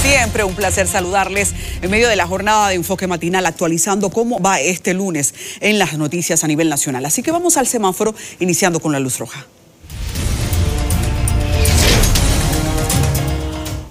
siempre un placer saludarles en medio de la jornada de enfoque matinal actualizando cómo va este lunes en las noticias a nivel nacional. Así que vamos al semáforo iniciando con la luz roja.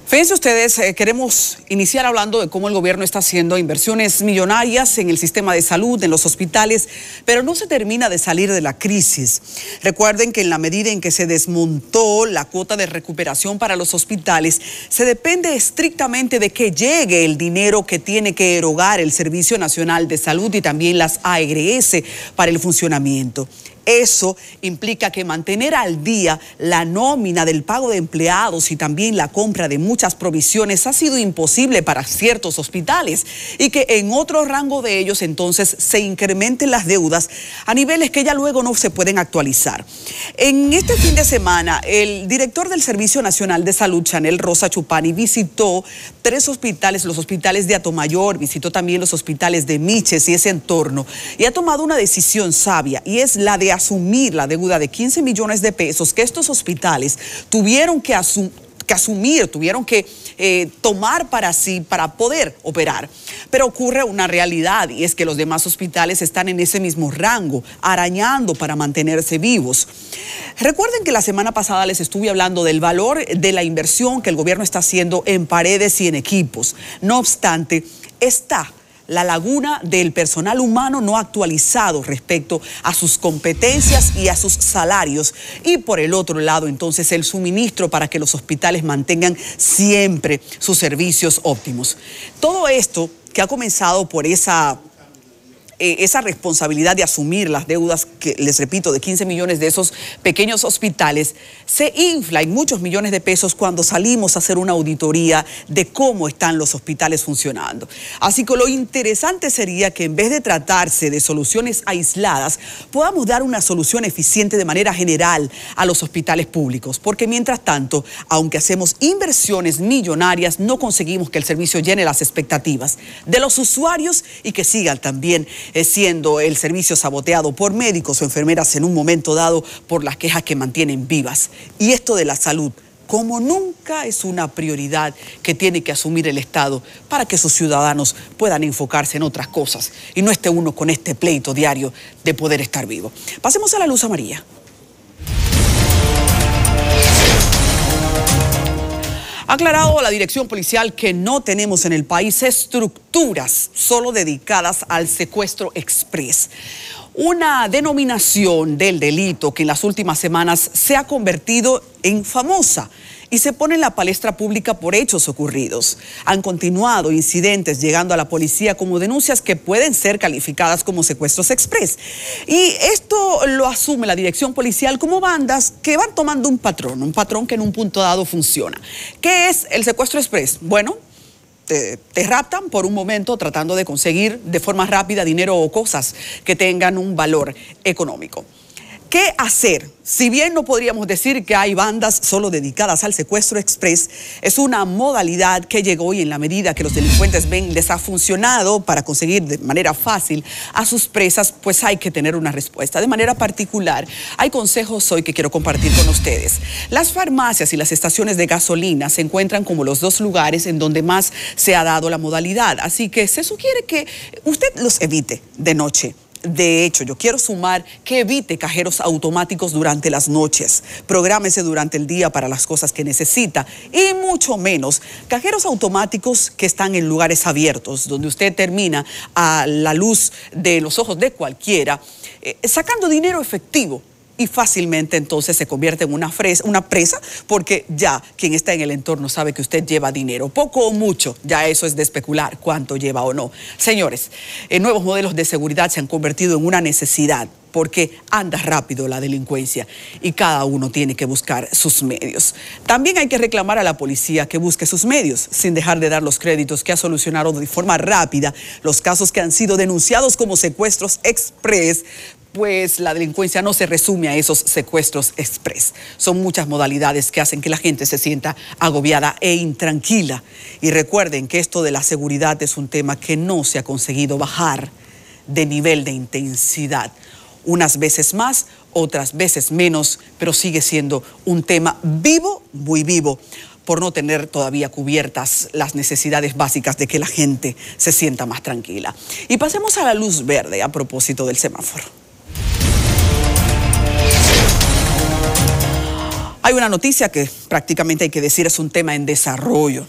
Fíjense ustedes, eh, queremos iniciar hablando de cómo el gobierno está haciendo inversiones millonarias en el sistema de salud, en los hospitales, pero no se termina de salir de la crisis. Recuerden que en la medida en que se desmontó la cuota de recuperación para los hospitales, se depende estrictamente de que llegue el dinero que tiene que erogar el Servicio Nacional de Salud y también las ARS para el funcionamiento. Eso implica que mantener al día la nómina del pago de empleados y también la compra de muchas provisiones ha sido imposible para ciertos hospitales y que en otro rango de ellos entonces se incrementen las deudas a niveles que ya luego no se pueden actualizar. En este fin de semana, el director del Servicio Nacional de Salud, Chanel Rosa Chupani, visitó tres hospitales, los hospitales de Atomayor, visitó también los hospitales de Miches y ese entorno, y ha tomado una decisión sabia y es la de asumir la deuda de 15 millones de pesos que estos hospitales tuvieron que, asumir, tuvieron que eh, tomar para sí para poder operar. Pero ocurre una realidad y es que los demás hospitales están en ese mismo rango, arañando para mantenerse vivos. Recuerden que la semana pasada les estuve hablando del valor de la inversión que el gobierno está haciendo en paredes y en equipos. No obstante, está la laguna del personal humano no actualizado respecto a sus competencias y a sus salarios. Y por el otro lado, entonces, el suministro para que los hospitales mantengan siempre sus servicios óptimos. Todo esto que ha comenzado por esa eh, esa responsabilidad de asumir las deudas, que les repito, de 15 millones de esos pequeños hospitales, se infla en muchos millones de pesos cuando salimos a hacer una auditoría de cómo están los hospitales funcionando. Así que lo interesante sería que en vez de tratarse de soluciones aisladas, podamos dar una solución eficiente de manera general a los hospitales públicos, porque mientras tanto, aunque hacemos inversiones millonarias, no conseguimos que el servicio llene las expectativas de los usuarios y que sigan también eh, siendo el servicio saboteado por médicos o enfermeras en un momento dado por las quejas que mantienen vivas. Y esto de la salud como nunca es una prioridad que tiene que asumir el Estado para que sus ciudadanos puedan enfocarse en otras cosas y no esté uno con este pleito diario de poder estar vivo. Pasemos a la luz amarilla. Ha aclarado la dirección policial que no tenemos en el país estructuras solo dedicadas al secuestro express. Una denominación del delito que en las últimas semanas se ha convertido en famosa y se pone en la palestra pública por hechos ocurridos. Han continuado incidentes llegando a la policía como denuncias que pueden ser calificadas como secuestros express. Y esto lo asume la dirección policial como bandas que van tomando un patrón, un patrón que en un punto dado funciona. ¿Qué es el secuestro express? Bueno, te, raptan por un momento tratando de conseguir de forma rápida dinero o cosas que tengan un valor económico. ¿Qué hacer? Si bien no podríamos decir que hay bandas solo dedicadas al secuestro express, es una modalidad que llegó y en la medida que los delincuentes ven les ha funcionado para conseguir de manera fácil a sus presas, pues hay que tener una respuesta. De manera particular, hay consejos hoy que quiero compartir con ustedes. Las farmacias y las estaciones de gasolina se encuentran como los dos lugares en donde más se ha dado la modalidad, así que se sugiere que usted los evite de noche de hecho, yo quiero sumar que evite cajeros automáticos durante las noches. Prográmese durante el día para las cosas que necesita y mucho menos cajeros automáticos que están en lugares abiertos, donde usted termina a la luz de los ojos de cualquiera, eh, sacando dinero efectivo y fácilmente entonces se convierte en una, presa porque ya quien está en el entorno sabe que usted lleva dinero, poco o mucho, ya eso es de especular cuánto lleva o no. Señores, eh, nuevos modelos de seguridad se han convertido en una necesidad porque anda rápido la delincuencia y cada uno tiene que buscar sus medios. También hay que reclamar a la policía que busque sus medios, sin dejar de dar los créditos que ha solucionado de forma rápida los casos que han sido denunciados como secuestros express pues la delincuencia no se resume a esos secuestros express. Son muchas modalidades que hacen que la gente se sienta agobiada e intranquila. Y recuerden que esto de la seguridad es un tema que no se ha conseguido bajar de nivel de intensidad. Unas veces más, otras veces menos, pero sigue siendo un tema vivo, muy vivo por no tener todavía cubiertas las necesidades básicas de que la gente se sienta más tranquila. Y pasemos a la luz verde a propósito del semáforo. Hay una noticia que prácticamente hay que decir es un tema en desarrollo.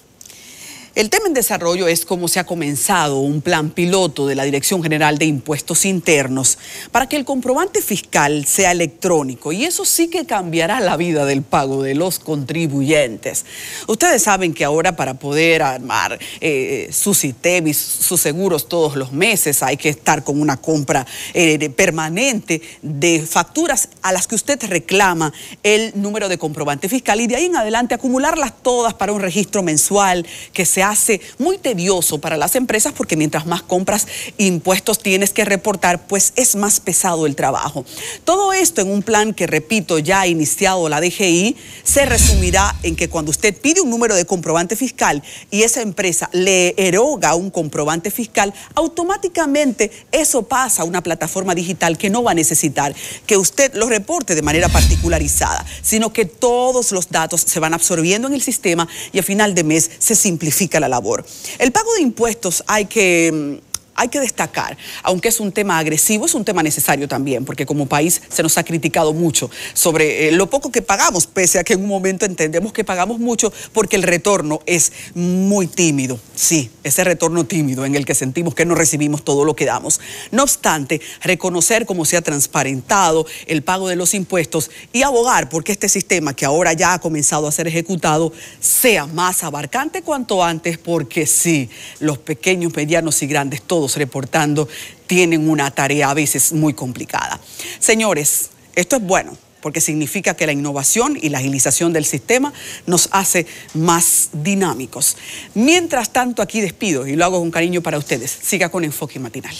El tema en desarrollo es cómo se ha comenzado un plan piloto de la Dirección General de Impuestos Internos para que el comprobante fiscal sea electrónico y eso sí que cambiará la vida del pago de los contribuyentes. Ustedes saben que ahora para poder armar eh, sus y sus seguros todos los meses hay que estar con una compra eh, permanente de facturas a las que usted reclama el número de comprobante fiscal y de ahí en adelante acumularlas todas para un registro mensual que se hace muy tedioso para las empresas porque mientras más compras impuestos tienes que reportar, pues es más pesado el trabajo. Todo esto en un plan que, repito, ya ha iniciado la DGI, se resumirá en que cuando usted pide un número de comprobante fiscal y esa empresa le eroga un comprobante fiscal, automáticamente eso pasa a una plataforma digital que no va a necesitar que usted lo reporte de manera particularizada, sino que todos los datos se van absorbiendo en el sistema y a final de mes se simplifica la labor. El pago de impuestos hay que mm, hay que destacar, aunque es un tema agresivo, es un tema necesario también, porque como país se nos ha criticado mucho sobre eh, lo poco que pagamos, pese a que en un momento entendemos que pagamos mucho, porque el retorno es muy tímido. Sí, ese retorno tímido en el que sentimos que no recibimos todo lo que damos. No obstante, reconocer cómo se ha transparentado el pago de los impuestos y abogar porque este sistema que ahora ya ha comenzado a ser ejecutado sea más abarcante cuanto antes, porque sí, los pequeños, medianos y grandes, todos reportando, tienen una tarea a veces muy complicada. Señores, esto es bueno porque significa que la innovación y la agilización del sistema nos hace más dinámicos. Mientras tanto, aquí despido y lo hago con cariño para ustedes. Siga con Enfoque Matinal.